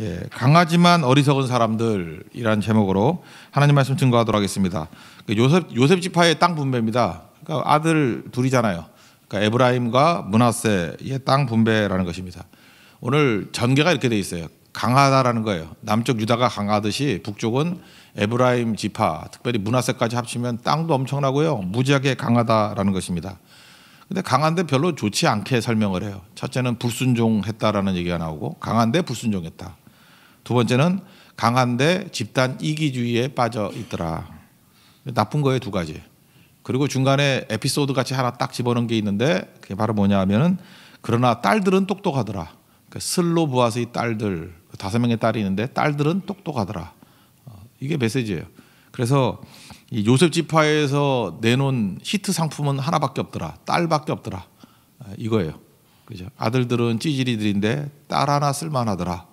예, 강하지만 어리석은 사람들이라는 제목으로 하나님 말씀 증거하도록 하겠습니다. 그 요셉 요셉 지파의 땅 분배입니다. 그러니까 아들 둘이잖아요. 그러니까 에브라임과 문하세의 땅 분배라는 것입니다. 오늘 전개가 이렇게 돼 있어요. 강하다라는 거예요. 남쪽 유다가 강하듯이 북쪽은 에브라임 지파, 특별히 문하세까지 합치면 땅도 엄청나고요. 무지하게 강하다라는 것입니다. 근데 강한데 별로 좋지 않게 설명을 해요. 첫째는 불순종했다라는 얘기가 나오고 강한데 불순종했다. 두 번째는 강한데 집단 이기주의에 빠져 있더라. 나쁜 거예요 두 가지. 그리고 중간에 에피소드 같이 하나 딱 집어넣은 게 있는데 그게 바로 뭐냐 하면은 그러나 딸들은 똑똑하더라. 그 슬로브아스의 딸들 그 다섯 명의 딸이 있는데 딸들은 똑똑하더라. 어, 이게 메시지예요. 그래서 이 요셉 지파에서 내놓은 히트 상품은 하나밖에 없더라. 딸밖에 없더라. 어, 이거예요. 그죠? 아들들은 찌질이들인데 딸 하나 쓸만하더라.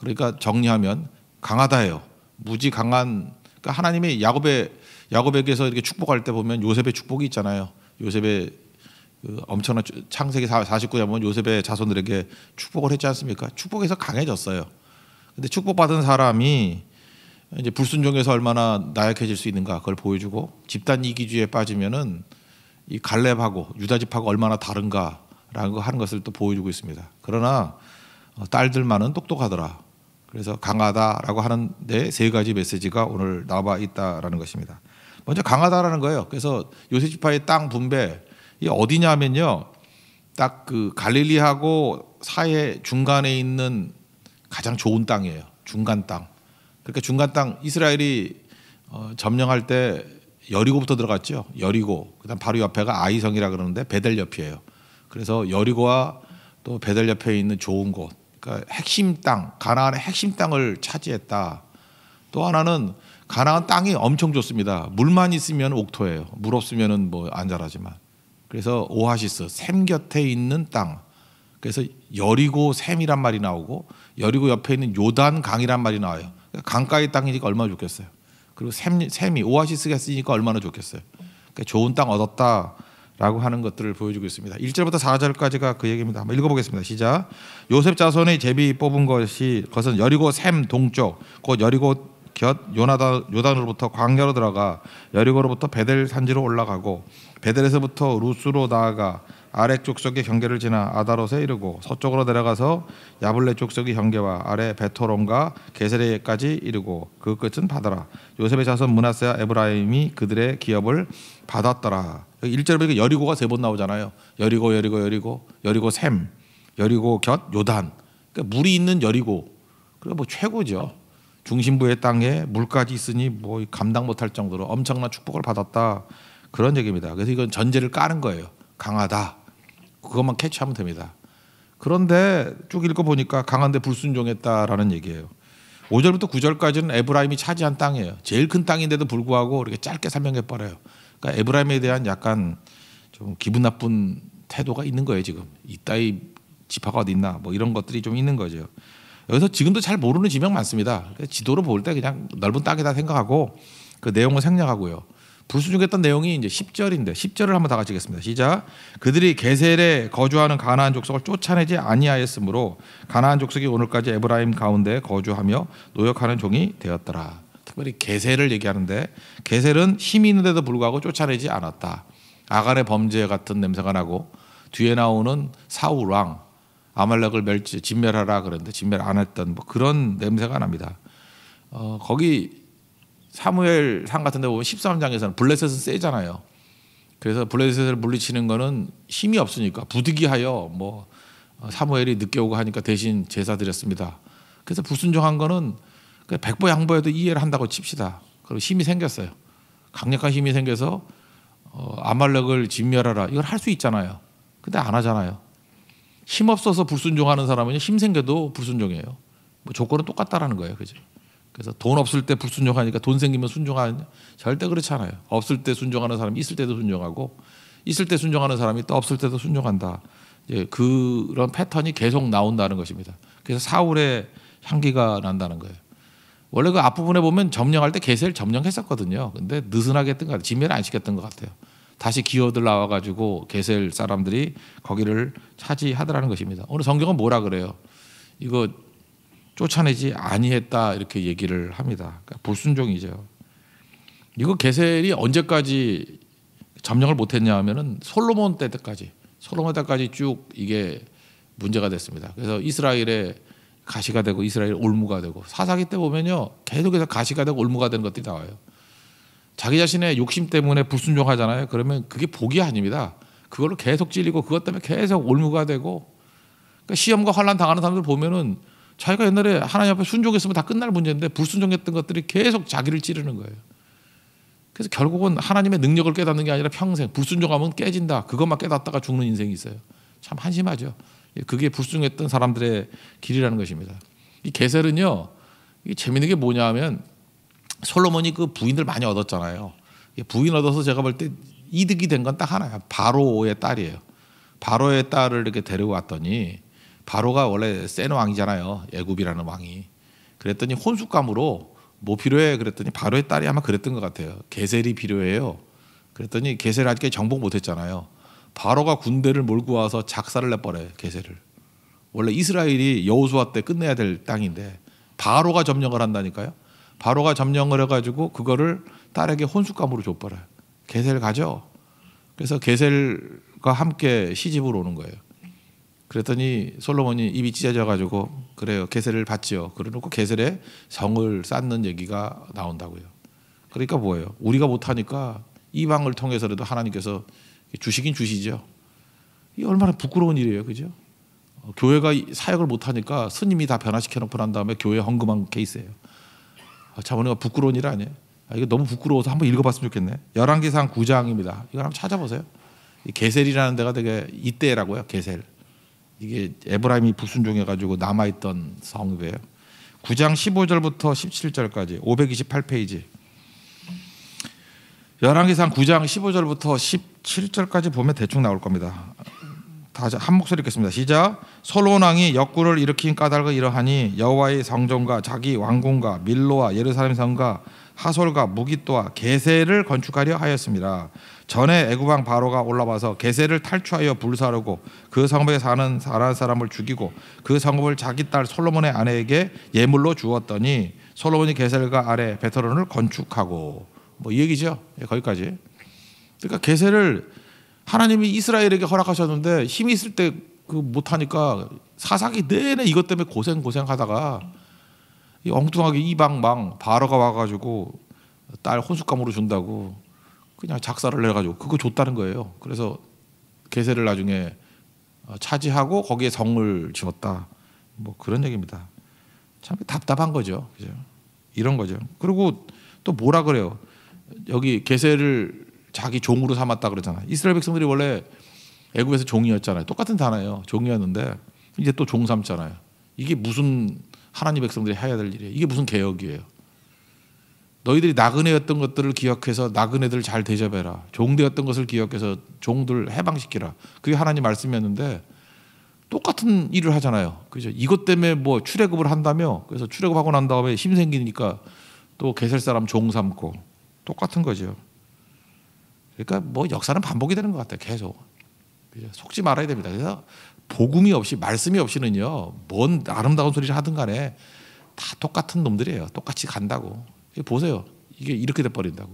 그러니까 정리하면 강하다예요. 무지 강한 그러니까 하나님의 야곱의 야곱에게서 이렇게 축복할 때 보면 요셉의 축복이 있잖아요. 요셉의 그 엄청난 창세기 49장 보 요셉의 자손들에게 축복을 했지 않습니까? 축복에서 강해졌어요. 근데 축복받은 사람이 이제 불순종에서 얼마나 나약해질 수 있는가 그걸 보여주고 집단 이기주의에 빠지면은 이 갈렙하고 유다집하고 얼마나 다른가라는 거 하는 것을 또 보여주고 있습니다. 그러나 어, 딸들만은 똑똑하더라. 그래서 강하다라고 하는데 세 가지 메시지가 오늘 나와 있다라는 것입니다. 먼저 강하다라는 거예요. 그래서 요셉 지파의 땅 분배 이 어디냐면요. 딱 그 갈릴리하고 사해 중간에 있는 가장 좋은 땅이에요. 중간 땅. 그러니까 중간 땅 이스라엘이 어, 점령할 때 여리고부터 들어갔죠. 여리고. 그다음 바로 옆에가 아이성이라 그러는데 베델 옆이에요. 그래서 여리고와 또 베델 옆에 있는 좋은 곳. 그 핵심 땅, 가나안의 핵심 땅을 차지했다. 또 하나는 가나안 땅이 엄청 좋습니다. 물만 있으면 옥토예요. 물없으면뭐안 자라지만. 그래서 오아시스, 샘 곁에 있는 땅. 그래서 여리고 샘이란 말이 나오고 여리고 옆에 있는 요단 강이란 말이 나와요. 그러니까 강가의 땅이니까 얼마나 좋겠어요. 그리고 샘, 샘이 오아시스가 있니까 얼마나 좋겠어요. 그러니까 좋은 땅 얻었다. 라고 하는 것들을 보여주고 있습니다. 1절부터 4절까지가 그 얘기입니다. 한번 읽어보겠습니다. 시작. 요셉 자손의 제비 뽑은 것이 것은 여리고 샘 동쪽 곧 여리고 곁 요나단 요단으로부터 광야로 들어가 여리고로부터 베델 산지로 올라가고 베델에서부터 루스로 나아가 아래쪽 석의 경계를 지나 아다롯에 이르고 서쪽으로 내려가서 야블레 쪽속의 경계와 아래 베토론과 게세레까지 이르고 그 끝은 바다라 요셉의 자손 문하세와 에브라임이 그들의 기업을 받았더라 1절에 보니까 여리고가 세 번 나오잖아요 여리고 여리고 여리고 여리고 샘 여리고 곁 요단 그러니까 물이 있는 여리고 그래 뭐 최고죠 중심부의 땅에 물까지 있으니 뭐 감당 못할 정도로 엄청난 축복을 받았다 그런 얘기입니다 그래서 이건 전제를 까는 거예요 강하다 그것만 캐치하면 됩니다. 그런데 쭉 읽어보니까 강한데 불순종했다라는 얘기예요. 5절부터 9절까지는 에브라임이 차지한 땅이에요. 제일 큰 땅인데도 불구하고 이렇게 짧게 설명해 버려요. 그러니까 에브라임에 대한 약간 좀 기분 나쁜 태도가 있는 거예요 지금. 이따위 지파가 어디 있나 뭐 이런 것들이 좀 있는 거죠. 여기서 지금도 잘 모르는 지명 많습니다. 지도로 볼 때 그냥 넓은 땅이다 생각하고 그 내용을 생략하고요. 부수종했던 내용이 이제 10절인데 10절을 한번 다 같이 읽겠습니다. 시작. 그들이 게셀에 거주하는 가나안 족속을 쫓아내지 아니하였으므로 가나안 족속이 오늘까지 에브라임 가운데 거주하며 노역하는 종이 되었더라. 특별히 게셀을 얘기하는데 게셀은 힘이 있는데도 불구하고 쫓아내지 않았다. 아간의 범죄 같은 냄새가 나고 뒤에 나오는 사울 왕 아말렉을 멸지 진멸하라 그런데 진멸 안 했던 뭐 그런 냄새가 납니다. 어, 거기 사무엘상 같은 데 보면 13장에서는 블레셋은 세잖아요. 그래서 블레셋을 물리치는 거는 힘이 없으니까 부득이하여 뭐 어, 사무엘이 늦게 오고 하니까 대신 제사 드렸습니다. 그래서 불순종한 거는 그 백보 양보해도 이해를 한다고 칩시다. 그리고 힘이 생겼어요. 강력한 힘이 생겨서 어, 아말렉을 진멸하라. 이걸 할 수 있잖아요. 근데 안 하잖아요. 힘 없어서 불순종하는 사람은 힘 생겨도 불순종이에요뭐 조건은 똑같다라는 거예요. 그죠? 그래서 돈 없을 때 불순종하니까 돈 생기면 순종하냐? 절대 그렇지 않아요. 없을 때 순종하는 사람이 있을 때도 순종하고 있을 때 순종하는 사람이 또 없을 때도 순종한다. 이제 그런 패턴이 계속 나온다는 것입니다. 그래서 사울의 향기가 난다는 거예요. 원래 그 앞부분에 보면 점령할 때 개세를 점령했었거든요. 근데 느슨하게 했던 것 같아요. 지면멸안 시켰던 것 같아요. 다시 기어들 나와가지고 개셀 사람들이 거기를 차지하더라는 것입니다. 오늘 성경은 뭐라 그래요? 이거 쫓아내지 아니했다 이렇게 얘기를 합니다. 그러니까 불순종이죠. 이거 게셀이 언제까지 점령을 못했냐 하면은 솔로몬 때까지 솔로몬 때까지 쭉 이게 문제가 됐습니다. 그래서 이스라엘의 가시가 되고 이스라엘 올무가 되고 사사기 때 보면요 계속해서 가시가 되고 올무가 되는 것들이 나와요. 자기 자신의 욕심 때문에 불순종하잖아요. 그러면 그게 복이 아닙니다. 그걸로 계속 찔리고 그것 때문에 계속 올무가 되고 그러니까 시험과 환란 당하는 사람들 보면은 자기가 옛날에 하나님 앞에 순종했으면 다 끝날 문제인데 불순종했던 것들이 계속 자기를 찌르는 거예요. 그래서 결국은 하나님의 능력을 깨닫는 게 아니라 평생 불순종하면 깨진다. 그것만 깨닫다가 죽는 인생이 있어요. 참 한심하죠. 예, 그게 불순종했던 사람들의 길이라는 것입니다. 이 게셀은요. 이 재밌는 게 뭐냐면 하 솔로몬이 그 부인들 많이 얻었잖아요. 부인 얻어서 제가 볼 때 이득이 된 건 딱 하나야. 바로의 딸이에요. 바로의 딸을 이렇게 데려왔더니 바로가 원래 센 왕이잖아요. 애굽이라는 왕이. 그랬더니 혼숙감으로 뭐 필요해 그랬더니 바로의 딸이 아마 그랬던 것 같아요. 개셀이 필요해요. 그랬더니 개셀아직 정복 못했잖아요. 바로가 군대를 몰고 와서 작살을 내버려 요개셀을 원래 이스라엘이 여호수아 때 끝내야 될 땅인데 바로가 점령을 한다니까요. 바로가 점령을 해가지고 그거를 딸에게 혼숙감으로 줘버려요. 개셀 가죠. 그래서 개셀과 함께 시집으로 오는 거예요. 그랬더니 솔로몬이 입이 찢어져가지고 그래요 개세를 받지요. 그러놓고 개세에 성을 쌓는 얘기가 나온다고요. 그러니까 뭐예요? 우리가 못하니까 이방을 통해서라도 하나님께서 주시긴 주시죠. 이 얼마나 부끄러운 일이에요, 그죠? 어, 교회가 사역을 못하니까 스님이 다 변화시켜놓고 난 다음에 교회 헌금한 케이스예요. 자본이가 아, 부끄러운 일 아니에요? 아, 이거 너무 부끄러워서 한번 읽어봤으면 좋겠네. 열왕기상 9장입니다. 이거 한번 찾아보세요. 이 게셀이라는 데가 되게 이때라고요. 게셀. 이게 에브라임이 불순종해 가지고 남아 있던 성읍이에요. 9장 15절부터 17절까지 528페이지. 열왕기상 9장 15절부터 17절까지 보면 대충 나올 겁니다. 다시 한 목소리 읽겠습니다. 시작. 솔로몬 왕이 역구를 일으킨 까닭을 이러하니 여호와의 성전과 자기 왕궁과 밀로와 예루살렘 성과 하솔과 무기또와 게세를 건축하려 하였습니다. 전에 애굽왕 바로가 올라와서 게세를 탈취하여 불사르고 그 성읍에 사는 사람 을 죽이고 그 성읍을 자기 딸 솔로몬의 아내에게 예물로 주었더니 솔로몬이 게셀과 아래 베토론을 건축하고 뭐 이 얘기죠. 예, 거기까지. 그러니까 게세를 하나님이 이스라엘에게 허락하셨는데 힘이 있을 때 그 못하니까 사사기 내내 이것 때문에 고생 고생하다가 엉뚱하게 이방망 바로가 와가지고 딸 혼숙감으로 준다고 그냥 작사를 해가지고 그거 줬다는 거예요. 그래서 개세를 나중에 어, 차지하고 거기에 성을 지었다. 뭐 그런 얘기입니다. 참 답답한 거죠. 그죠? 이런 거죠. 그리고 또 뭐라 그래요? 여기 개세를 자기 종으로 삼았다 그러잖아. 요 이스라엘 백성들이 원래 애굽에서 종이었잖아요. 똑같은 단어예요. 종이었는데 이제 또 종 삼잖아요. 이게 무슨 하나님 백성들이 해야 될 일이에요. 이게 무슨 개혁이에요? 너희들이 나그네였던 것들을 기억해서 나그네들잘 대접해라. 종되었던 것을 기억해서 종들 해방시키라. 그게 하나님 말씀이었는데 똑같은 일을 하잖아요. 그죠? 이것 때문에 뭐 출애굽을 한다며 그래서 출애굽하고 난 다음에 힘 생기니까 또 개셀 사람 종 삼고 똑같은 거죠. 그러니까 뭐 역사는 반복이 되는 것 같아요. 계속 속지 말아야 됩니다. 그래서 복음이 없이 말씀이 없이는요. 뭔 아름다운 소리를 하든 간에 다 똑같은 놈들이에요. 똑같이 간다고. 보세요. 이게 이렇게 돼 버린다고.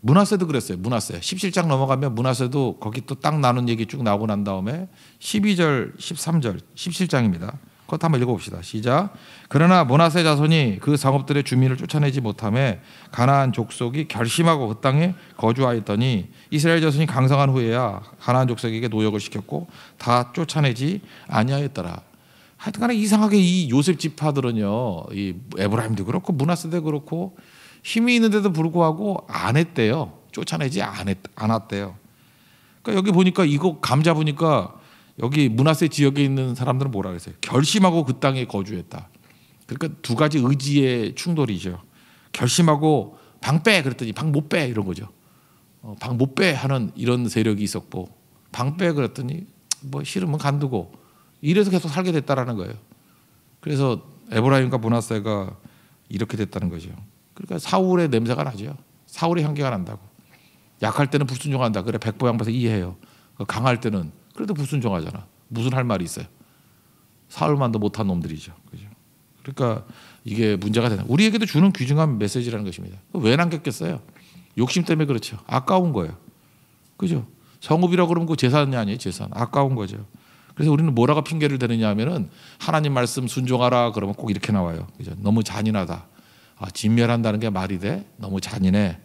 문화세도 그랬어요. 문화세. 17장 넘어가면 문화세도 거기 또 딱 나눈 얘기 쭉 나오고 난 다음에 12절, 13절, 17장입니다. 그것 한번 읽어봅시다. 시작. 그러나 모나세 자손이 그 상업들의 주민을 쫓아내지 못함에 가나안 족속이 결심하고 그 땅에 거주하였더니 이스라엘 자손이 강성한 후에야 가나안 족속에게 노역을 시켰고 다 쫓아내지 아니하였더라. 하여튼간에 이상하게 이 요셉 지파들은요, 이 에브라임도 그렇고 문하세도 그렇고 힘이 있는데도 불구하고 안 했대요. 쫓아내지 안았대요 그러니까 여기 보니까 이거 감자보니까 여기 문화세 지역에 있는 사람들은 뭐라 그랬어요? 결심하고 그 땅에 거주했다. 그러니까 두 가지 의지의 충돌이죠. 결심하고 방 빼 그랬더니 방 못 빼 이런 거죠. 어, 방못 빼 하는 이런 세력이 있었고 방 빼 그랬더니 뭐 싫으면 간두고 이래서 계속 살게 됐다라는 거예요. 그래서 에브라임과 문하세가 이렇게 됐다는 거죠. 그러니까 사울의 냄새가 나죠. 사울의 향기가 난다고. 약할 때는 불순종한다. 그래 백보양보서 이해해요. 그 강할 때는 그래도 불순종하잖아. 무슨 할 말이 있어요? 사흘만도 못한 놈들이죠. 그죠? 그러니까 이게 문제가 되는 우리에게도 주는 귀중한 메시지라는 것입니다. 왜 남겼겠어요? 욕심 때문에 그렇죠. 아까운 거예요. 그죠? 성읍이라고 그러면 그 재산이 아니에요. 재산. 아까운 거죠. 그래서 우리는 뭐라고 핑계를 대느냐 하면은 하나님 말씀 순종하라 그러면 꼭 이렇게 나와요. 그죠? 너무 잔인하다. 아, 진멸한다는 게 말이 돼? 너무 잔인해.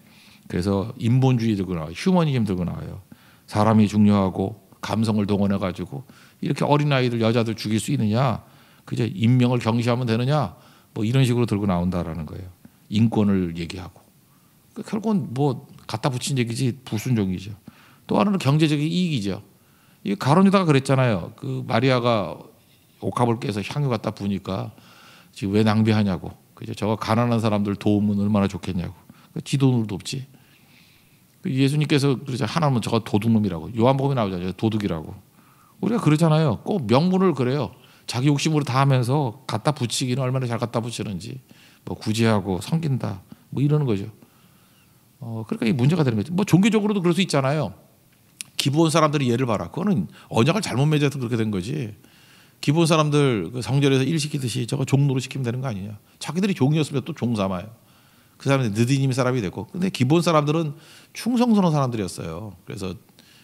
그래서 인본주의 들고 나와요. 휴머니즘 들고 나와요. 사람이 중요하고 감성을 동원해 가지고 이렇게 어린 아이들 여자들 죽일 수 있느냐? 그제 인명을 경시하면 되느냐? 뭐 이런 식으로 들고 나온다라는 거예요. 인권을 얘기하고 그러니까 결국은 뭐 갖다 붙인 얘기지 부순종이죠. 또 하나는 경제적인 이익이죠. 이 가론유다가 그랬잖아요. 그 마리아가 옥합을 깨서 향유 갖다 부니까 지금 왜 낭비하냐고. 그죠? 저거 가난한 사람들 도움은 얼마나 좋겠냐고. 그 그러니까 지돈으로도 없지. 예수님께서 그러자 하나님은 저가 도둑놈이라고 요한복음에 나오잖아요 도둑이라고 우리가 그러잖아요 꼭명분을 그래요 자기 욕심으로 다 하면서 갖다 붙이기는 얼마나 잘 갖다 붙이는지 뭐 구제하고 섬긴다 뭐 이러는 거죠 어 그러니까 이 문제가 되는 거죠 뭐 종교적으로도 그럴 수 있잖아요 기부원 사람들이 예를 봐라 그거는 언약을 잘못 맺어서 그렇게 된 거지 기본 부 사람들 그 성전에서일 시키듯이 저거 종로로 시키면 되는 거 아니냐 자기들이 종이었으면 또 종 삼아요 그 사람들이 느디님 사람이 됐고 근데 기본 사람들은 충성스러운 사람들이었어요. 그래서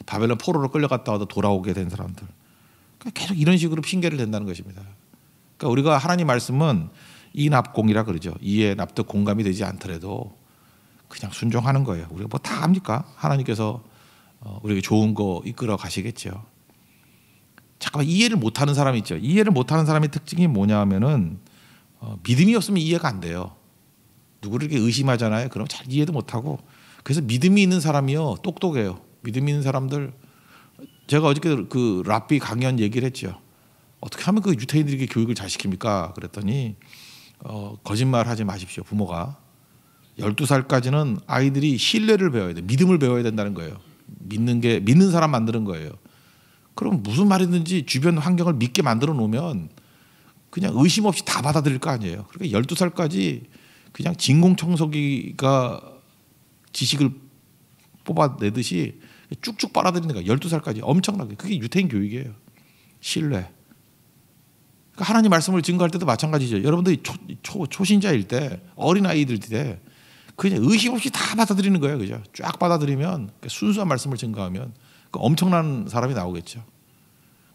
바벨론 포로로 끌려갔다가도 돌아오게 된 사람들. 그러니까 계속 이런 식으로 핑계를 댄다는 것입니다. 그러니까 우리가 하나님 말씀은 이납공이라 그러죠. 이에 납득 공감이 되지 않더라도 그냥 순종하는 거예요. 우리가 뭐 다 합니까? 하나님께서 어, 우리에게 좋은 거 이끌어 가시겠죠. 잠깐만 이해를 못하는 사람이 있죠. 이해를 못하는 사람의 특징이 뭐냐 하면은 어, 믿음이 없으면 이해가 안 돼요. 누구를 이렇게 의심하잖아요. 그럼 잘 이해도 못하고 그래서 믿음이 있는 사람이요 똑똑해요. 믿음이 있는 사람들 제가 어저께 그 랍비 강연 얘기를 했죠. 어떻게 하면 그 유태인들에게 교육을 잘 시킵니까? 그랬더니 어, 거짓말 하지 마십시오. 부모가 12살까지는 아이들이 신뢰를 배워야 돼. 믿음을 배워야 된다는 거예요. 믿는 게 믿는 사람 만드는 거예요. 그럼 무슨 말이든지 주변 환경을 믿게 만들어 놓으면 그냥 의심 없이 다 받아들일 거 아니에요. 그러니까 12살까지 그냥 진공청소기가 지식을 뽑아내듯이 쭉쭉 빨아들이는 거야. 12살까지 엄청나게. 그게 유태인 교육이에요. 신뢰. 그러니까 하나님 말씀을 증거할 때도 마찬가지죠. 여러분들이 초, 초, 초신자일 때, 어린아이들 때, 그냥 의심 없이 다 받아들이는 거예요. 그죠? 쫙 받아들이면, 그러니까 순수한 말씀을 증거하면, 그 엄청난 사람이 나오겠죠.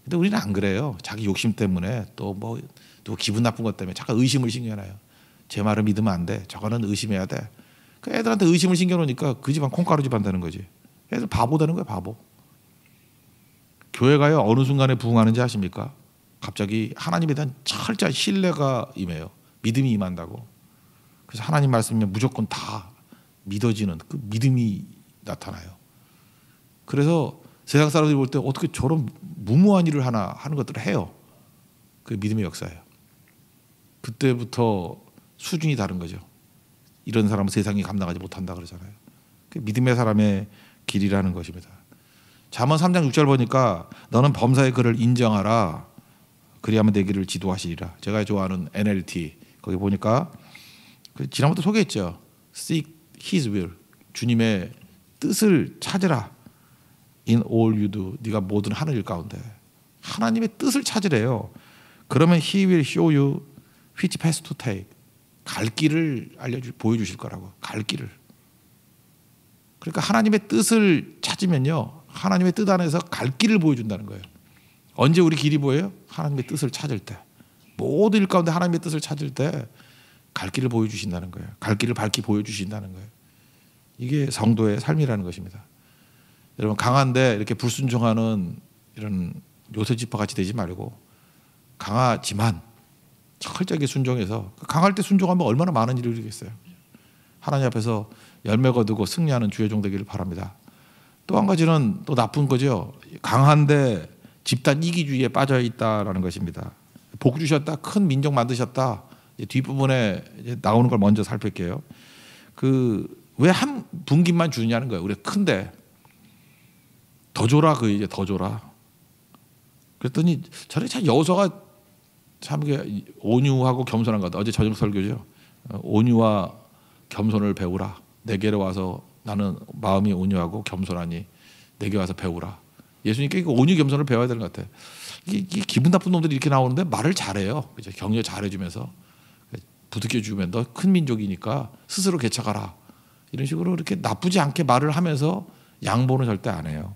근데 우리는 안 그래요. 자기 욕심 때문에, 또 뭐, 또 기분 나쁜 것 때문에, 잠깐 의심을 신겨해요 제 말을 믿으면 안 돼. 저거는 의심해야 돼. 그 애들한테 의심을 신겨놓으니까 그 집안 콩가루 집안다는 거지. 애들 바보 되는 거야 바보. 교회가요 어느 순간에 부흥하는지 아십니까? 갑자기 하나님에 대한 철저한 신뢰가 임해요. 믿음이 임한다고. 그래서 하나님 말씀이면 무조건 다 믿어지는 그 믿음이 나타나요. 그래서 세상 사람들이 볼 때 어떻게 저런 무모한 일을 하나 하는 것들을 해요. 그 믿음의 역사예요. 그때부터 수준이 다른 거죠. 이런 사람은 세상이 감당하지 못한다 그러잖아요. 믿음의 사람의 길이라는 것입니다. 잠언 3장 6절 보니까 너는 범사의 그를 인정하라 그리하면 내기를 지도하시리라. 제가 좋아하는 NLT 거기 보니까 그 지난번에 소개했죠. Seek His will 주님의 뜻을 찾으라. In all you do 네가 모든 하늘일 가운데 하나님의 뜻을 찾으래요. 그러면 He will show you which path to take 갈 길을 알려주 보여주실 거라고 갈 길을. 그러니까 하나님의 뜻을 찾으면요 하나님의 뜻 안에서 갈 길을 보여준다는 거예요. 언제 우리 길이 보여요? 하나님의 뜻을 찾을 때 모든 일 가운데 하나님의 뜻을 찾을 때 갈 길을 보여주신다는 거예요. 갈 길을 밝히 보여주신다는 거예요. 이게 성도의 삶이라는 것입니다. 여러분 강한데 이렇게 불순종하는 이런 요새 지파 같이 되지 말고 강하지만 철저하게 순종해서 강할 때 순종하면 얼마나 많은 일을 이루겠어요. 하나님 앞에서 열매 거두고 승리하는 주의 종 되기를 바랍니다. 또 한 가지는 또 나쁜 거죠. 강한데 집단 이기주의에 빠져 있다라는 것입니다. 복 주셨다, 큰 민족 만드셨다. 뒷부분에 나오는 걸 먼저 살펴볼게요그 왜 한 분기만 주느냐는 거예요. 우리 큰데 더 줘라 그 이제 더 줘라. 그랬더니 저래 참 여호수아가 참 온유하고 겸손한 것 같아. 어제 저녁 설교죠. 온유와 겸손을 배우라. 내게로 와서 나는 마음이 온유하고 겸손하니 내게 와서 배우라. 예수님께 온유 겸손을 배워야 되는 것 같아. 이 기분 나쁜 놈들이 이렇게 나오는데 말을 잘해요. 그죠? 격려 잘해주면서 부득켜 주면 너 큰 민족이니까 스스로 개척하라. 이런 식으로 이렇게 나쁘지 않게 말을 하면서 양보는 절대 안 해요.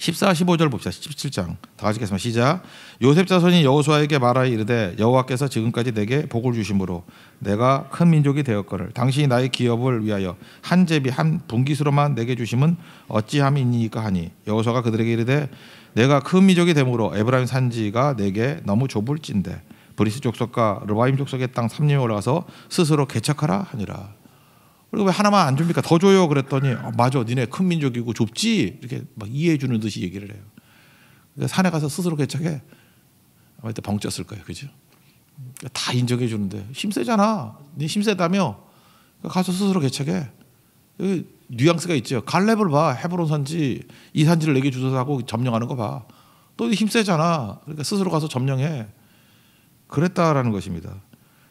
14, 15절 봅시다. 17장. 다 같이 읽겠습니다. 시작. 요셉 자손이 여호수아에게 말하여 이르되 여호와께서 지금까지 내게 복을 주심으로 내가 큰 민족이 되었거늘 당신이 나의 기업을 위하여 한 제비 한 분기수로만 내게 주심은 어찌함이니까 하니 여호수아가 그들에게 이르되 내가 큰 민족이 되므로 에브라임 산지가 내게 너무 좁을진데 브리스 족속과 르바임 족속의 땅 삼림에 올라가서 스스로 개척하라 하니라. 그리고 왜 하나만 안 줍니까? 더 줘요. 그랬더니 어, 맞아, 니네 큰 민족이고 좁지 이렇게 막 이해해 주는 듯이 얘기를 해요. 그러니까 산에 가서 스스로 개척해 아마 이때 벙쪘을 거예요, 그죠? 그러니까 다 인정해 주는데 힘세잖아. 네 힘세다며 그러니까 가서 스스로 개척해. 여기 뉘앙스가 있죠. 갈렙을 봐. 헤브론 산지 이 산지를 내게 주소서 하고 점령하는 거 봐. 또 힘세잖아. 그러니까 스스로 가서 점령해. 그랬다라는 것입니다.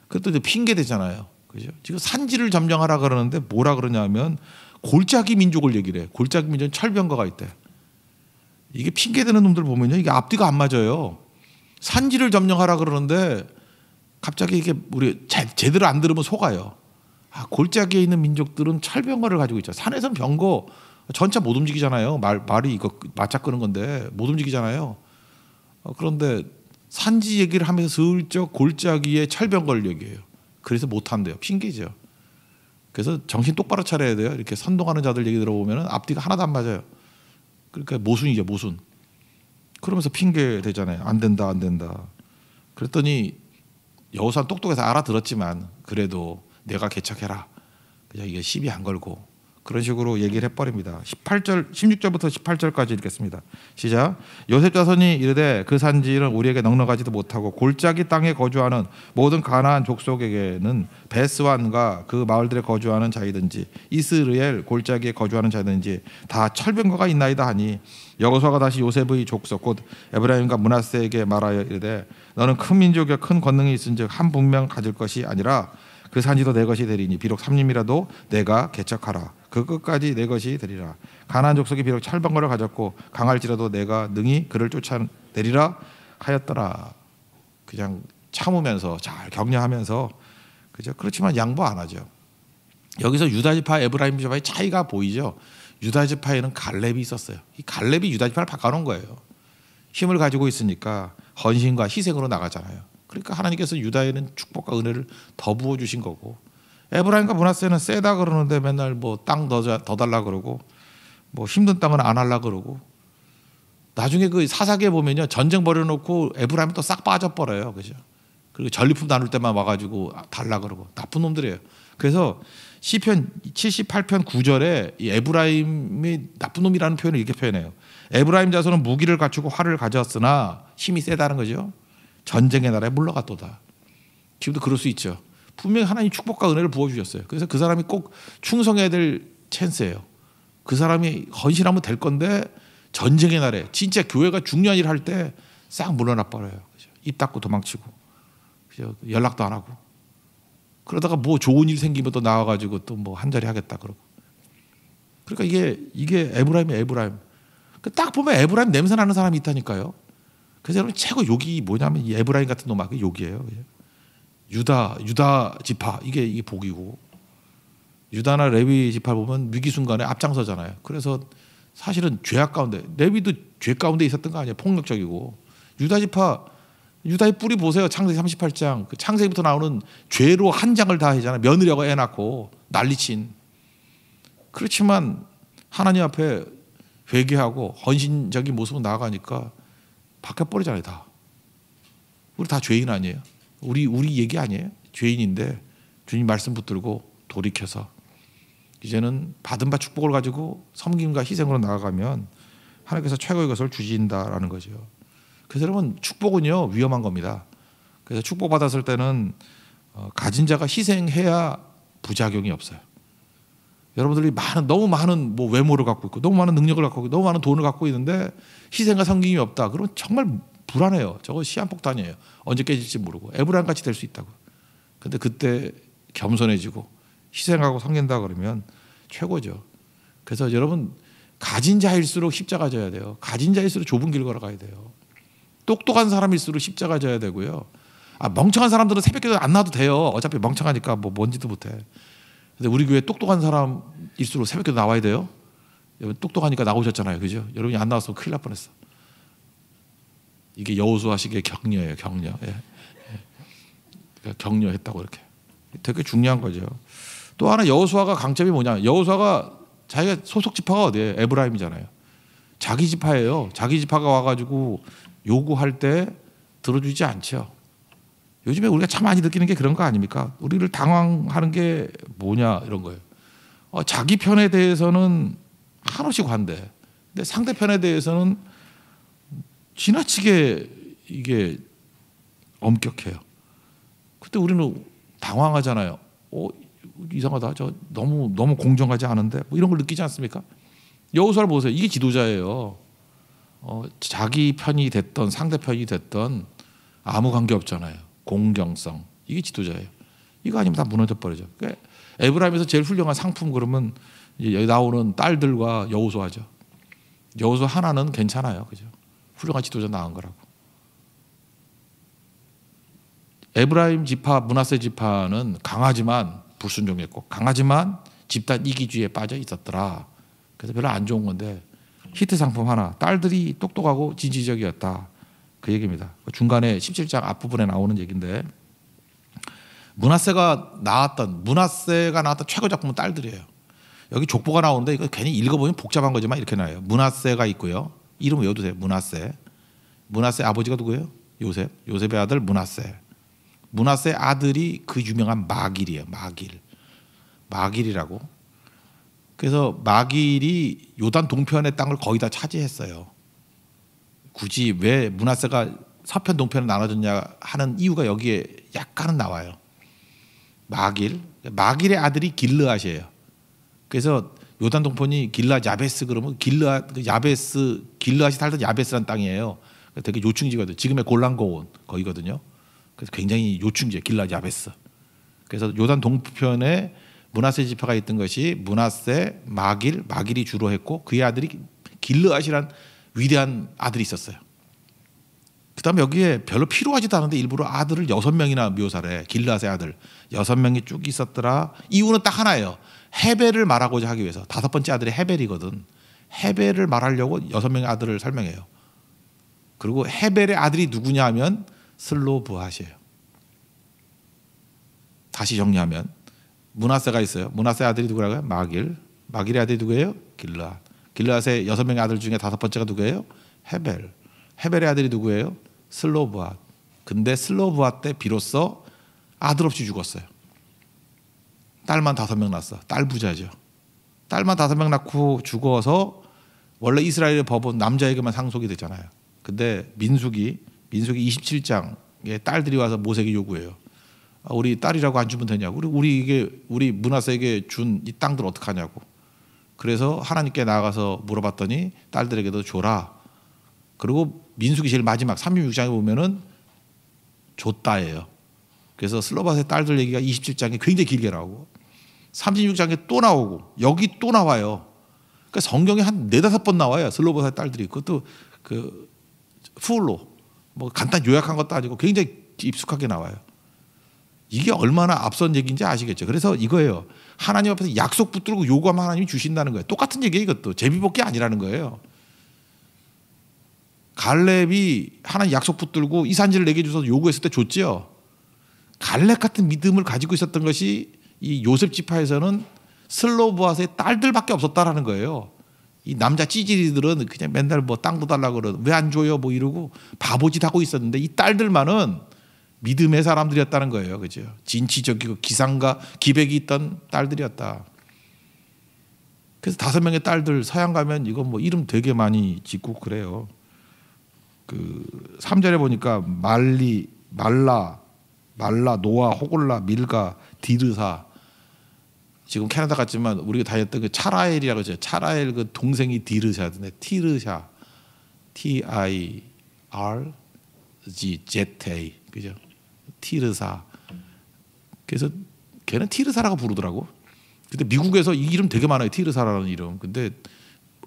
그것도 이제 핑계 되잖아요 그죠? 지금 산지를 점령하라 그러는데 뭐라 그러냐면 골짜기 민족을 얘기를 해. 골짜기 민족은 철병과가 있대. 이게 핑계 대는 놈들 보면요. 이게 앞뒤가 안 맞아요. 산지를 점령하라 그러는데 갑자기 이게 우리 제대로 안 들으면 속아요. 아, 골짜기에 있는 민족들은 철병과를 가지고 있죠. 산에서는 병거 전차 못 움직이잖아요. 말 말이 이거 맞짝 끄는 건데 못 움직이잖아요. 어, 그런데 산지 얘기를 하면서 슬쩍 골짜기에 철병걸를 얘기해요. 그래서 못 한대요. 핑계죠. 그래서 정신 똑바로 차려야 돼요. 이렇게 선동하는 자들 얘기 들어보면 앞뒤가 하나도 안 맞아요. 그러니까 모순이죠, 모순. 그러면서 핑계 되잖아요안 된다, 안 된다. 그랬더니 여우산 똑똑해서 알아들었지만 그래도 내가 개척해라. 그냥 이게 시비 안 걸고 그런 식으로 얘기를 해버립니다. 18절, 16절부터 18절까지 읽겠습니다. 시작. 요셉 자손이 이르되 그 산지는 우리에게 넉넉하지도 못하고 골짜기 땅에 거주하는 모든 가나안 족속에게는 베스완과 그 마을들에 거주하는 자이든지 이스르엘 골짜기에 거주하는 자든지 다 철병거가 있나이다 하니 여호수아가 다시 요셉의 족속 곧 에브라임과 문하세에게 말하여 이르되 너는 큰민족이큰 권능이 있은즉 한 분명 가질 것이 아니라 그 산지도 내 것이 되리니 비록 삼림이라도 내가 개척하라 그 끝까지 내 것이 되리라 가나안 족속이 비록 찰방거를 가졌고 강할지라도 내가 능히 그를 쫓아내리라 하였더라 그냥 참으면서 잘 격려하면서 그죠 그렇지만 양보 안 하죠 여기서 유다지파 에브라임 지파의 차이가 보이죠 유다지파에는 갈렙이 있었어요 이 갈렙이 유다지파를 바꿔놓은 거예요 힘을 가지고 있으니까 헌신과 희생으로 나가잖아요 그러니까 하나님께서 유다에는 축복과 은혜를 더 부어 주신 거고 에브라임과 문하세는 세다 그러는데 맨날 뭐 땅더 달라 그러고 뭐 힘든 땅은 안 할라 그러고 나중에 그 사사기에 보면요 전쟁 벌여놓고 에브라임 또 싹 빠져버려요 그죠 그리고 전리품 나눌 때만 와가지고 달라 그러고 나쁜 놈들이에요 그래서 시편 78편 9절에 이 에브라임이 나쁜 놈이라는 표현을 이렇게 표현해요 에브라임 자손은 무기를 갖추고 활을 가졌으나 힘이 세다는 거죠 전쟁의 나라에 물러갔도다. 지금도 그럴 수 있죠. 분명히 하나님 축복과 은혜를 부어주셨어요. 그래서 그 사람이 꼭 충성해야 될 찬스예요. 그 사람이 헌신하면 될 건데 전쟁의 날에 진짜 교회가 중요한 일을 할 때 싹 물러나 버려요. 그죠? 입 닫고 도망치고 그죠? 연락도 안 하고 그러다가 뭐 좋은 일 생기면 또 나와가지고 또 뭐 한 자리 하겠다 그러고 그러니까 이게 이게 에브라임이 에브라임. 딱 보면 에브라임 냄새 나는 사람이 있다니까요. 그래서 여러분 최고 욕이 뭐냐면 이 에브라인 같은 놈하고 욕이에요. 유다 유다 지파 이게 이게 복이고 유다나 레위 지파 보면 위기 순간에 앞장서잖아요. 그래서 사실은 죄악 가운데 레위도 죄 가운데 있었던 거 아니에요. 폭력적이고 유다 지파 유다의 뿌리 보세요. 창세기 38장. 그 창세기부터 나오는 죄로 한 장을 다 해잖아요. 며느리하고 애 낳고 난리친. 그렇지만 하나님 앞에 회개하고 헌신적인 모습으로 나아가니까 바뀌어버리잖아요, 다. 우리 다 죄인 아니에요? 우리, 우리 얘기 아니에요? 죄인인데 주님 말씀 붙들고 돌이켜서 이제는 받은 바 축복을 가지고 섬김과 희생으로 나아가면 하나님께서 최고의 것을 주신다라는 거죠. 그래서 여러분 축복은요 위험한 겁니다. 그래서 축복 받았을 때는 어, 가진 자가 희생해야 부작용이 없어요. 여러분들이 많은 너무 많은 뭐 외모를 갖고 있고 너무 많은 능력을 갖고 있고 너무 많은 돈을 갖고 있는데 희생과 성김이 없다. 그러면 정말 불안해요. 저거 시한폭탄이에요. 언제 깨질지 모르고 에브라임 같이 될 수 있다고. 근데 그때 겸손해지고 희생하고 섬긴다 그러면 최고죠. 그래서 여러분 가진 자일수록 십자가 져야 돼요. 가진 자일수록 좁은 길 걸어가야 돼요. 똑똑한 사람일수록 십자가 져야 되고요. 아, 멍청한 사람들은 새벽에도 안 나도 돼요. 어차피 멍청하니까 뭐 뭔지도 못해. 근데 우리 교회 똑똑한 사람일수록 새벽에도 나와야 돼요. 여러분 똑똑하니까 나오셨잖아요. 그죠? 여러분이 안 나왔으면 큰일 날 뻔했어. 이게 여호수아식의 격려예요. 격려. 예. 그러니까 격려했다고 이렇게. 되게 중요한 거죠. 또 하나 여호수아가 강점이 뭐냐? 여호수아가 자기가 소속 지파가 어디예요? 에브라임이잖아요. 자기 지파예요. 자기 지파가 와가지고 요구할 때 들어주지 않죠. 요즘에 우리가 참 많이 느끼는 게 그런 거 아닙니까? 우리를 당황하는 게 뭐냐 이런 거예요. 어, 자기 편에 대해서는 한없이 관대. 근데 상대편에 대해서는 지나치게 이게 엄격해요. 그때 우리는 당황하잖아요. 어, 이상하다. 저 너무 너무 공정하지 않은데 뭐 이런 걸 느끼지 않습니까? 여호수를 보세요. 이게 지도자예요. 어, 자기 편이 됐던 상대편이 됐던 아무 관계 없잖아요. 공경성 이게 지도자예요. 이거 아니면 다 무너져 버리죠. 그러니까 에브라임에서 제일 훌륭한 상품 그러면 여기 나오는 딸들과 여호수아죠. 여호수 하나는 괜찮아요, 그죠? 훌륭한 지도자 나온 거라고. 에브라임 지파, 문하세 지파는 강하지만 불순종했고 강하지만 집단 이기주의에 빠져 있었더라. 그래서 별로 안 좋은 건데 히트 상품 하나, 딸들이 똑똑하고 진지적이었다. 그 얘기입니다. 그 중간에 17장 앞부분에 나오는 얘기인데 문화세가 나왔던 문화세가 나왔던 최고 작품은 딸들이에요. 여기 족보가 나오는데 이거 괜히 읽어보면 복잡한 거지만 이렇게 나와요. 문화세가 있고요. 이름 외워두세요. 문화세. 문화세 아버지가 누구예요? 요셉. 요셉의 아들 문화세문화세 아들이 그 유명한 마길이에요. 마길. 마길이라고. 그래서 마길이 요단 동편의 땅을 거의 다 차지했어요. 굳이 왜 문화세가 사편 동편을 나눠줬냐 하는 이유가 여기에 약간은 나와요. 마길 마길의 아들이 길르앗이에요. 그래서 요단 동편이 길라 야베스 그러면 길라 그 야베스 길르앗이 살던 야베스란 땅이에요. 되게 요충지거든 지금의 골란 고원 거기거든요. 그래서 굉장히 요충지예요. 길라 야베스. 그래서 요단 동편에 문하세 지파가 있던 것이 문하세 마길 마길이 주로 했고 그의 아들이 길르앗이란 위대한 아들이 있었어요. 그 다음에 여기에 별로 필요하지도 않은데 일부러 아들을 여섯 명이나 묘사를 해. 길라세 아들. 여섯 명이 쭉 있었더라. 이유는 딱 하나예요. 헤벨을 말하고자 하기 위해서. 다섯 번째 아들이 헤벨이거든. 헤벨을 말하려고 여섯 명의 아들을 설명해요. 그리고 헤벨의 아들이 누구냐 하면 슬로브하시에요. 다시 정리하면 문하세가 있어요. 문하세 아들이 누구라고요? 마길. 마길의 아들이 누구예요? 길라. 길라앗의 여섯 명의 아들 중에 다섯 번째가 누구예요? 헤벨. 헤벨의 아들이 누구예요? 슬로브앗. 근데 슬로브앗 때 비로소 아들 없이 죽었어요. 딸만 다섯 명 낳았어. 딸 부자죠. 딸만 다섯 명 낳고 죽어서 원래 이스라엘의 법은 남자에게만 상속이 되잖아요. 근데 민숙이 민숙이 27장에 딸들이 와서 모세에게 요구해요. 아, 우리 딸이라고 안 주면 되냐고. 우리, 우리 이게 우리 문화세에게준이 땅들 어떡하냐고. 그래서 하나님께 나가서 물어봤더니 딸들에게도 줘라. 그리고 민수기 제일 마지막 36장에 보면은 줬다예요. 그래서 슬로바세 딸들 얘기가 27장에 굉장히 길게 나오고 36장에 또 나오고 여기 또 나와요. 그러니까 성경에 한 네다섯 번 나와요. 슬로바세 딸들이 그것도 그 풀로 뭐 간단 요약한 것도 아니고 굉장히 익숙하게 나와요. 이게 얼마나 앞선 얘기인지 아시겠죠. 그래서 이거예요. 하나님 앞에서 약속 붙들고 요구하면 하나님이 주신다는 거예요. 똑같은 얘기예요. 이것도 제비뽑기 아니라는 거예요. 갈렙이 하나님 약속 붙들고 이산지를 내게 주셔서 요구했을 때줬죠 갈렙 같은 믿음을 가지고 있었던 것이 이 요셉 지파에서는 슬로브아스의 딸들밖에 없었다라는 거예요. 이 남자 찌질이들은 그냥 맨날 뭐 땅도 달라 고 그러 는 왜안 줘요 뭐 이러고 바보짓 하고 있었는데 이 딸들만은 믿음의 사람들이었다는 거예요. 그죠? 진취적이고 기상과 기백이 있던 딸들이었다. 그래서 다섯 명의 딸들 서양 가면 이건 뭐 이름 되게 많이 짓고 그래요. 그 3절에 보니까 말리, 말라, 말라, 노아, 호골라, 밀가, 디르사. 지금 캐나다 갔지만 우리가 다녔던 그 차라엘이라고 하죠. 차라엘 그 동생이 디르샤던데 네, 티르샤. T I R Z A. 그죠? 티르사. 그래서 걔는 티르사라고 부르더라고. 근데 미국에서 이 이름 되게 많아요. 티르사라는 이름. 근데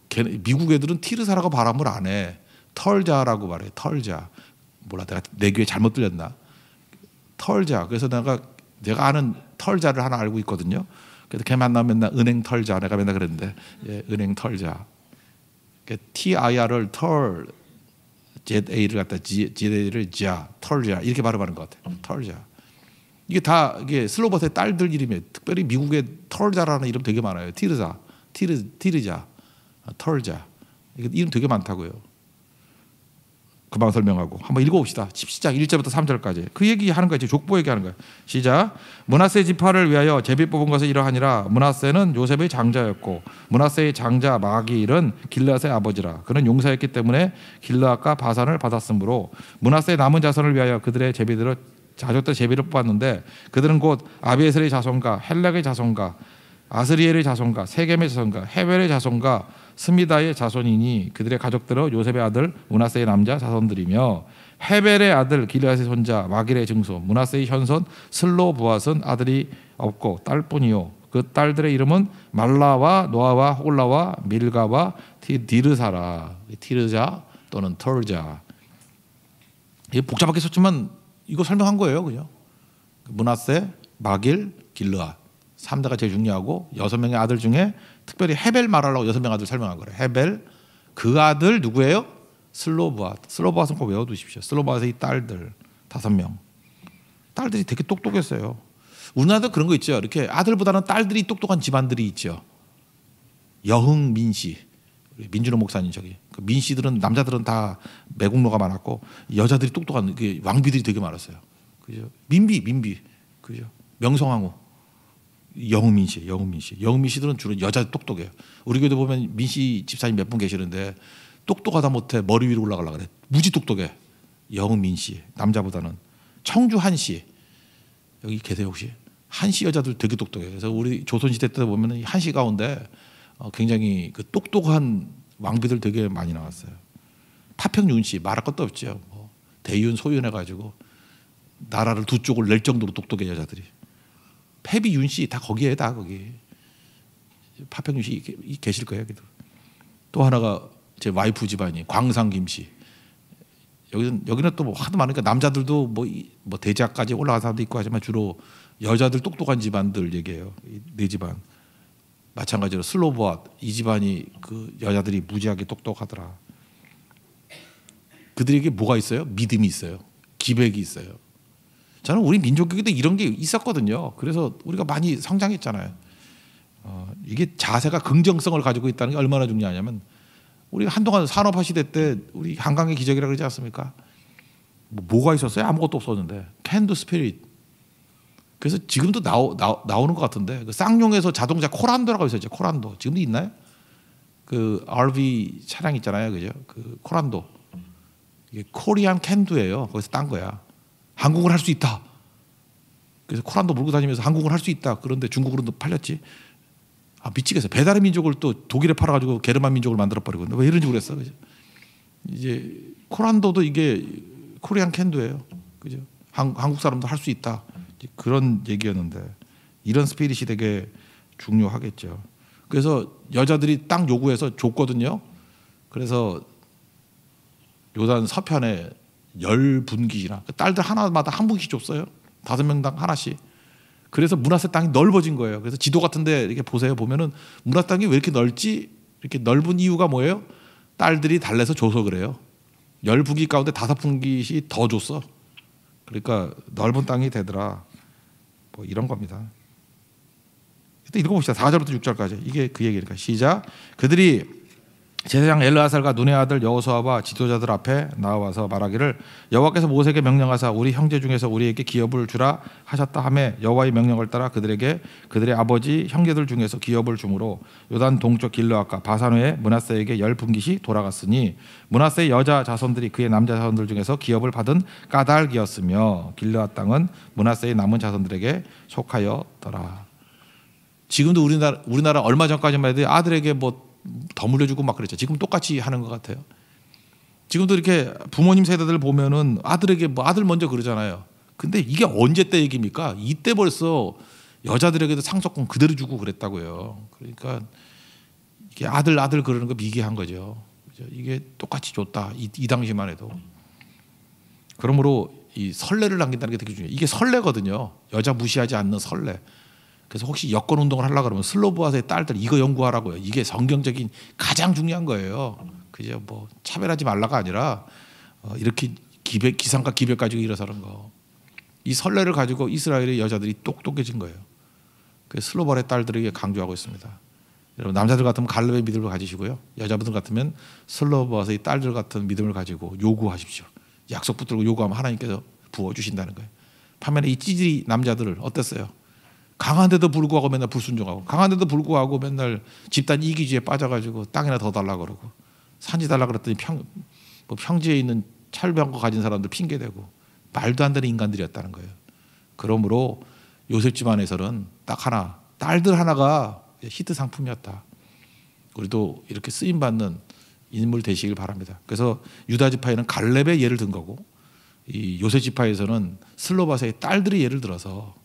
걔네, 미국 애들은 티르사라고 발음을 안 해. 털자라고 말해. 털자. 몰라 내가 내 귀에 잘못 들렸나? 털자. 그래서 내가 내가 아는 털자를 하나 알고 있거든요. 그래서 걔 만나면 맨날 은행 털자 내가 맨날 그랬는데 예, 은행 털자. 그러니까 TIR을 털 ZA를 갖다 G, ZA를 지아, 털자 이렇게 발음하는 것 같아요. 털자. 이게 다 이게 슬로버스의 딸들 이름이 에요 특별히 미국의 털자라는 이름 되게 많아요. 티르자, 티르, 티르자, 털자. 이름 되게 많다고요. 금방 설명하고 한번 읽어봅시다. 시작 1절부터 3절까지 그 얘기하는 거예요. 족보 얘기하는 거예요. 시작 문하세 지파를 위하여 제비 뽑은 것을 이러하니라 문하세는 요셉의 장자였고 문하세의 장자 마기은길라스 아버지라 그는 용사였기 때문에 길라앗과 바산을 받았으므로 문하세의 남은 자손을 위하여 그들의 제비들을 자족들 제비를 뽑았는데 그들은 곧 아비에셀의 자손과 헬락의 자손과 아스리엘의 자손과 세겜의 자손과 헤벨의 자손과 스미다의 자손이니 그들의 가족들은 요셉의 아들 문하세의 남자 자손들이며 헤벨의 아들 길르앗의 손자 마길의 증손 문하세의 현손 슬로 보아은 아들이 없고 딸뿐이요 그 딸들의 이름은 말라와 노아와 홀라와 밀가와 디르사라 티르자 또는 털자 이게 복잡하게 썼지만 이거 설명한 거예요 그죠 문하세 마길 길르앗 3대가 제일 중요하고 여섯 명의 아들 중에 특별히 헤벨 말하려고 여섯 명 아들 설명한 거예 헤벨 그 아들 누구예요? 슬로브앗. 슬로브앗은 꼭 외워두십시오. 슬로브앗서이 딸들 다섯 명. 딸들이 되게 똑똑했어요. 우리나라도 그런 거 있죠. 이렇게 아들보다는 딸들이 똑똑한 집안들이 있죠. 여흥 민씨, 민준호 목사님 저기 그 민씨들은 남자들은 다 매국노가 많았고 여자들이 똑똑한 그 왕비들이 되게 많았어요. 그죠? 민비, 민비, 그죠? 명성황후. 영우민 씨, 영우민 씨. 영우민 씨들은 주로 여자 똑똑해요. 우리 교도 보면 민씨 집사님 몇 분 계시는데 똑똑하다 못해 머리 위로 올라가려 고 그래. 무지 똑똑해. 영우민 씨, 남자보다는 청주 한 씨. 여기 계세요 혹시? 한시 여자들 되게 똑똑해요. 그래서 우리 조선시대 때 보면 한시 가운데 어, 굉장히 그 똑똑한 왕비들 되게 많이 나왔어요. 파평윤 씨 말할 것도 없죠. 뭐 대윤 소윤 해가지고 나라를 두 쪽을 낼 정도로 똑똑해 여자들이. 패비 윤씨다 거기에 다 거기. 파평윤 씨 계실 거예요. 또 하나가 제 와이프 집안이 광상 김 씨. 여기는 여기는 또뭐 하도 많으니까 남자들도 뭐, 뭐대작까지 올라간 사람도 있고 하지만 주로 여자들 똑똑한 집안들 얘기해요. 네 집안. 마찬가지로 슬로보아 이 집안이 그 여자들이 무지하게 똑똑하더라. 그들에게 뭐가 있어요? 믿음이 있어요. 기백이 있어요. 저는 우리 민족에게도 이런 게 있었거든요. 그래서 우리가 많이 성장했잖아요. 어, 이게 자세가 긍정성을 가지고 있다는 게 얼마나 중요하냐면 우리 한동안 산업화 시대 때 우리 한강의 기적이라 그러지 않습니까? 뭐, 가 있었어요? 아무것도 없었는데 캔드 스피릿. 그래서 지금도 나오, 나, 오는것 같은데 그 쌍용에서 자동차 코란도라고 있었죠. 코란도 지금도 있나요? 그 RV 차량 있잖아요, 그죠? 그 코란도 이게 코리안 캔두예요. 거기서 딴 거야. 한국을 할 수 있다. 그래서 코란도 물고 다니면서 한국을 할 수 있다. 그런데 중국으로 도 팔렸지. 아, 미치겠어. 배달의 민족을 또 독일에 팔아가지고 게르만 민족을 만들어버리고. 왜 이런지 모르겠어. 그죠? 이제 코란도도 이게 코리안 캔도예요. 그죠? 한, 한국 사람도 할 수 있다. 그런 얘기였는데 이런 스피릿이 되게 중요하겠죠. 그래서 여자들이 딱 요구해서 줬거든요. 그래서 요단 서편에 열 분기나 그 딸들 하나마다 한 분기씩 줬어요. 다섯 명당 하나씩. 그래서 문화세 땅이 넓어진 거예요. 그래서 지도 같은데 이렇게 보세요. 보면은 문화 땅이 왜 이렇게 넓지? 이렇게 넓은 이유가 뭐예요? 딸들이 달래서 줘서 그래요. 열 분기 가운데 다섯 분기씩 더 줬어. 그러니까 넓은 땅이 되더라. 뭐 이런 겁니다. 일단 읽어봅시다. 4절부터 6절까지. 이게 그 얘기니까. 시작. 그들이 제사장 엘르아살과 눈의 아들 여호수아와 지도자들 앞에 나와서 말하기를 여호와께서 모세에게 명령하사 우리 형제 중에서 우리에게 기업을 주라 하셨다 하매 여호와의 명령을 따라 그들에게 그들의 아버지 형제들 중에서 기업을 주므로 요단 동쪽 길르앗과 바산회에 문하세에게 열분기이 돌아갔으니 문하세의 여자 자손들이 그의 남자 자손들 중에서 기업을 받은 까닭이었으며 길르앗 땅은 문하세의 남은 자손들에게 속하였더라. 지금도 우리나라 우리나라 얼마 전까지만 해도 아들에게 뭐더 물려주고 막 그랬죠. 지금 똑같이 하는 것 같아요. 지금도 이렇게 부모님 세대들 보면은 아들에게 뭐 아들 먼저 그러잖아요. 근데 이게 언제 때 얘기입니까? 이때 벌써 여자들에게도 상속권 그대로 주고 그랬다고요. 그러니까 이게 아들 아들 그러는 거 미개한 거죠. 이게 똑같이 줬다 이, 이 당시만 해도. 그러므로 이 설레를 남긴다는 게 되게 중요해요. 이게 설레거든요. 여자 무시하지 않는 설레. 그래서 혹시 여권 운동을 하려 그러면 슬로브아서의 딸들 이거 연구하라고요. 이게 성경적인 가장 중요한 거예요. 그죠? 뭐 차별하지 말라가 아니라 어, 이렇게 기백 기상과 기백 가지고 일어서는 거. 이 설레를 가지고 이스라엘의 여자들이 똑똑해진 거예요. 그 슬로벌의 딸들에게 강조하고 있습니다. 여러분 남자들 같으면 갈렙의 믿음을 가지시고요. 여자분들 같으면 슬로아서의 딸들 같은 믿음을 가지고 요구하십시오. 약속 붙들고 요구하면 하나님께서 부어 주신다는 거예요. 반면에 이 찌질이 남자들을 어땠어요? 강한데도 불구하고 맨날 불순종하고 강한데도 불구하고 맨날 집단 이기주의에 빠져가지고 땅이나 더 달라 그러고 산지 달라 그랬더니 평, 뭐 평지에 있는 찰병거 가진 사람들 핑계대고 말도 안 되는 인간들이었다는 거예요. 그러므로 요셉 집안에서는 딱 하나 딸들 하나가 히트 상품이었다. 우리도 이렇게 쓰임 받는 인물 되시길 바랍니다. 그래서 유다 지파에는 갈렙의 예를 든 거고 이 요셉 지파에서는 슬로바세의 딸들이 예를 들어서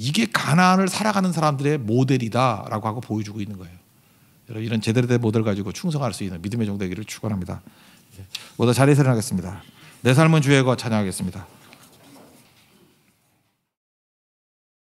이게 가난을 살아가는 사람들의 모델이다라고 하고 보여주고 있는 거예요. 여러분 이런 제대로 된 모델 가지고 충성할 수 있는 믿음의 종 되기를 축원합니다. 보다 자리에서 일어나겠습니다. 내 삶은 주의 것 찬양하겠습니다.